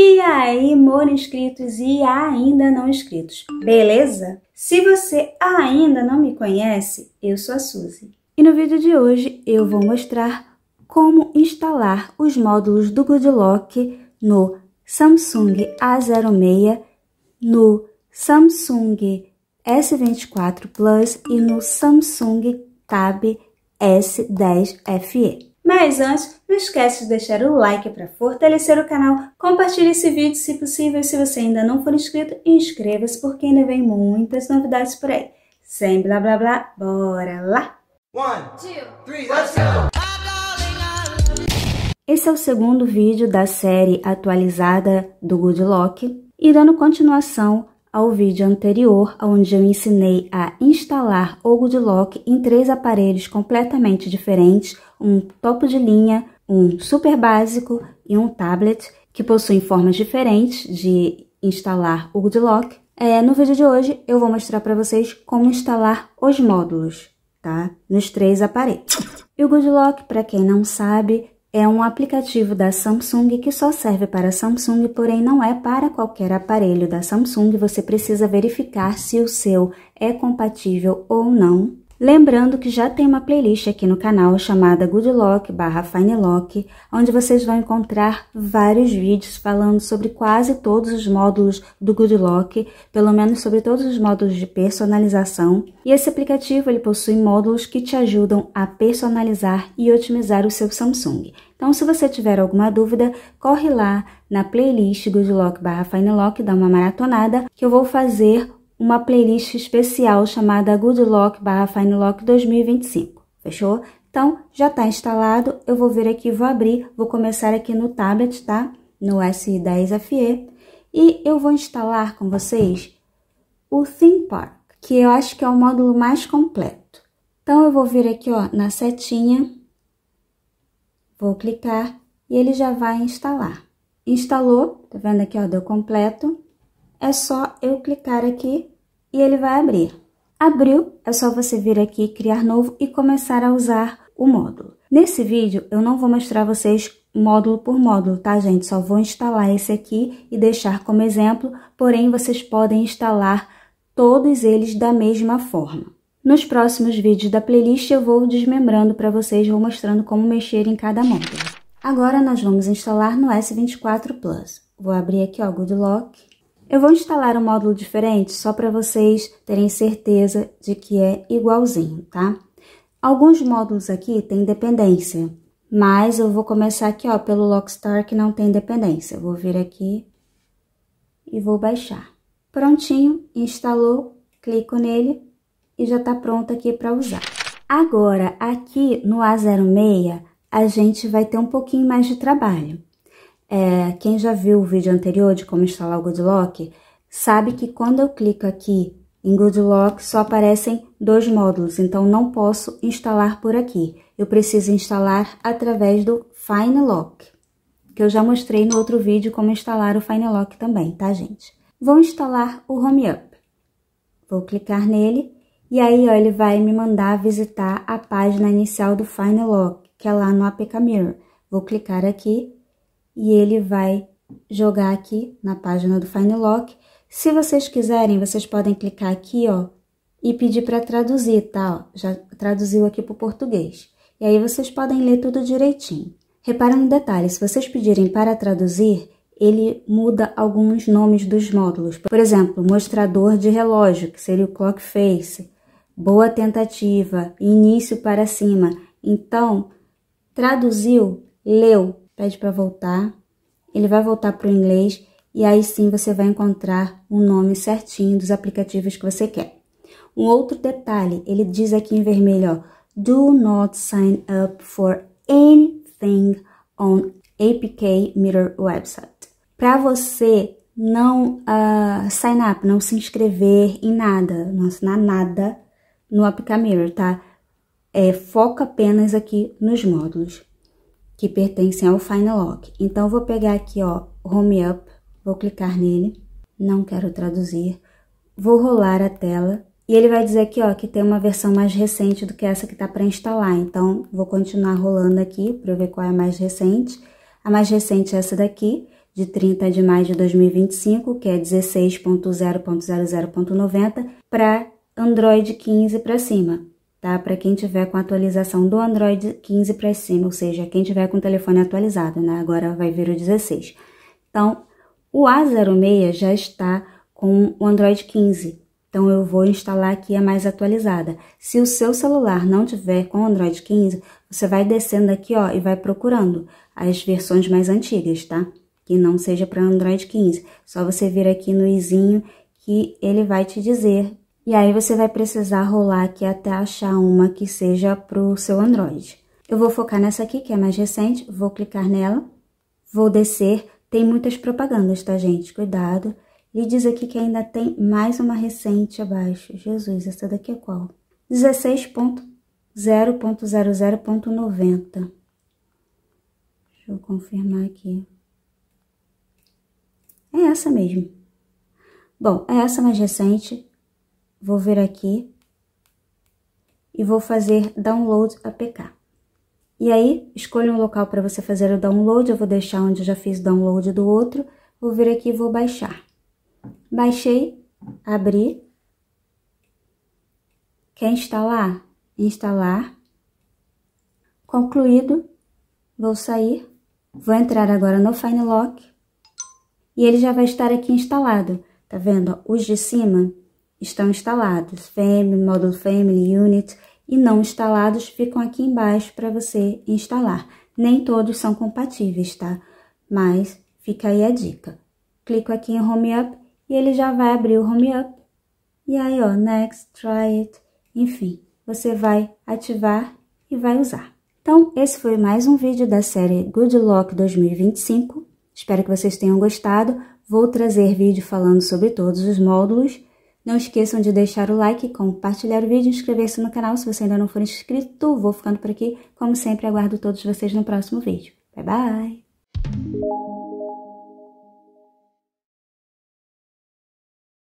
E aí, mora inscritos e ainda não inscritos, beleza? Se você ainda não me conhece, eu sou a Suzy. E no vídeo de hoje eu vou mostrar como instalar os módulos do GoodLock no Samsung A06, no Samsung S24 Plus e no Samsung Tab S10 FE. Mas antes, não esquece de deixar o like para fortalecer o canal, compartilhe esse vídeo se possível se você ainda não for inscrito inscreva-se porque ainda vem muitas novidades por aí. Sem blá blá blá, bora lá! let's go! Esse é o segundo vídeo da série atualizada do Good Lock e dando continuação ao vídeo anterior, onde eu ensinei a instalar o Good Lock em três aparelhos completamente diferentes, um topo de linha, um super básico e um tablet que possuem formas diferentes de instalar o GoodLock. É, no vídeo de hoje eu vou mostrar para vocês como instalar os módulos, tá? Nos três aparelhos. E o GoodLock, para quem não sabe, é um aplicativo da Samsung que só serve para Samsung, porém não é para qualquer aparelho da Samsung. Você precisa verificar se o seu é compatível ou não Lembrando que já tem uma playlist aqui no canal chamada Good Lock barra Fine Lock, onde vocês vão encontrar vários vídeos falando sobre quase todos os módulos do Good Lock, pelo menos sobre todos os módulos de personalização. E esse aplicativo ele possui módulos que te ajudam a personalizar e otimizar o seu Samsung. Então, se você tiver alguma dúvida, corre lá na playlist Good Lock barra Fine Lock, dá uma maratonada, que eu vou fazer uma playlist especial chamada Good Lock barra Fine Lock 2025, fechou? Então, já está instalado, eu vou vir aqui, vou abrir, vou começar aqui no tablet, tá? No S10 FE, e eu vou instalar com vocês o Theme Park, que eu acho que é o módulo mais completo. Então, eu vou vir aqui, ó, na setinha, vou clicar e ele já vai instalar. Instalou, tá vendo aqui, ó, deu completo é só eu clicar aqui e ele vai abrir. Abriu, é só você vir aqui, criar novo e começar a usar o módulo. Nesse vídeo, eu não vou mostrar vocês módulo por módulo, tá, gente? Só vou instalar esse aqui e deixar como exemplo, porém, vocês podem instalar todos eles da mesma forma. Nos próximos vídeos da playlist, eu vou desmembrando para vocês, vou mostrando como mexer em cada módulo. Agora, nós vamos instalar no S24 Plus. Vou abrir aqui, ó, GoodLock. Lock. Eu vou instalar um módulo diferente só para vocês terem certeza de que é igualzinho, tá? Alguns módulos aqui têm dependência, mas eu vou começar aqui, ó, pelo Lockstar que não tem dependência. Eu vou vir aqui e vou baixar. Prontinho, instalou, clico nele e já tá pronto aqui para usar. Agora, aqui no A06, a gente vai ter um pouquinho mais de trabalho. É, quem já viu o vídeo anterior de como instalar o Goodlock, sabe que quando eu clico aqui em Goodlock só aparecem dois módulos, então não posso instalar por aqui. Eu preciso instalar através do FineLock, que eu já mostrei no outro vídeo como instalar o FineLock também, tá gente? Vou instalar o HomeUp. Vou clicar nele e aí ó, ele vai me mandar visitar a página inicial do FineLock, que é lá no APK Mirror. Vou clicar aqui e ele vai jogar aqui na página do FineLock. Se vocês quiserem, vocês podem clicar aqui, ó, e pedir para traduzir, tá? Ó, já traduziu aqui para o português. E aí vocês podem ler tudo direitinho. Repara um detalhe, se vocês pedirem para traduzir, ele muda alguns nomes dos módulos. Por exemplo, mostrador de relógio, que seria o clock face, boa tentativa, início para cima. Então, traduziu, leu, pede para voltar, ele vai voltar para o inglês e aí sim você vai encontrar o nome certinho dos aplicativos que você quer. Um outro detalhe, ele diz aqui em vermelho, ó, do not sign up for anything on APK Mirror website. Para você não uh, sign up, não se inscrever em nada, não assinar nada no APK Mirror, tá? É, foca apenas aqui nos módulos que pertencem ao Final Lock. Então, vou pegar aqui, ó, Home Up, vou clicar nele, não quero traduzir, vou rolar a tela e ele vai dizer aqui, ó, que tem uma versão mais recente do que essa que está para instalar. Então, vou continuar rolando aqui para ver qual é a mais recente. A mais recente é essa daqui, de 30 de maio de 2025, que é 16.0.00.90 para Android 15 para cima tá? Para quem tiver com a atualização do Android 15 para cima, ou seja, quem tiver com o telefone atualizado, né? Agora vai vir o 16. Então, o A06 já está com o Android 15. Então, eu vou instalar aqui a mais atualizada. Se o seu celular não tiver com o Android 15, você vai descendo aqui, ó, e vai procurando as versões mais antigas, tá? Que não seja para Android 15. Só você vir aqui no izinho que ele vai te dizer e aí você vai precisar rolar aqui até achar uma que seja para o seu Android. Eu vou focar nessa aqui, que é mais recente, vou clicar nela, vou descer. Tem muitas propagandas, tá, gente? Cuidado. E diz aqui que ainda tem mais uma recente abaixo. Jesus, essa daqui é qual? 16.0.00.90. Deixa eu confirmar aqui. É essa mesmo. Bom, é essa mais recente. Vou vir aqui e vou fazer Download APK. E aí, escolha um local para você fazer o download, eu vou deixar onde eu já fiz download do outro, vou vir aqui e vou baixar. Baixei, abri. Quer instalar? Instalar. Concluído, vou sair, vou entrar agora no Fine Lock e ele já vai estar aqui instalado. Tá vendo? Os de cima estão instalados, Family, Model Family, Unit, e não instalados ficam aqui embaixo para você instalar. Nem todos são compatíveis, tá? Mas fica aí a dica. Clico aqui em Home Up e ele já vai abrir o Home Up. E aí, ó, Next, Try It, enfim, você vai ativar e vai usar. Então, esse foi mais um vídeo da série Good Lock 2025. Espero que vocês tenham gostado. Vou trazer vídeo falando sobre todos os módulos. Não esqueçam de deixar o like, compartilhar o vídeo, inscrever-se no canal se você ainda não for inscrito. Vou ficando por aqui. Como sempre, aguardo todos vocês no próximo vídeo. Bye, bye!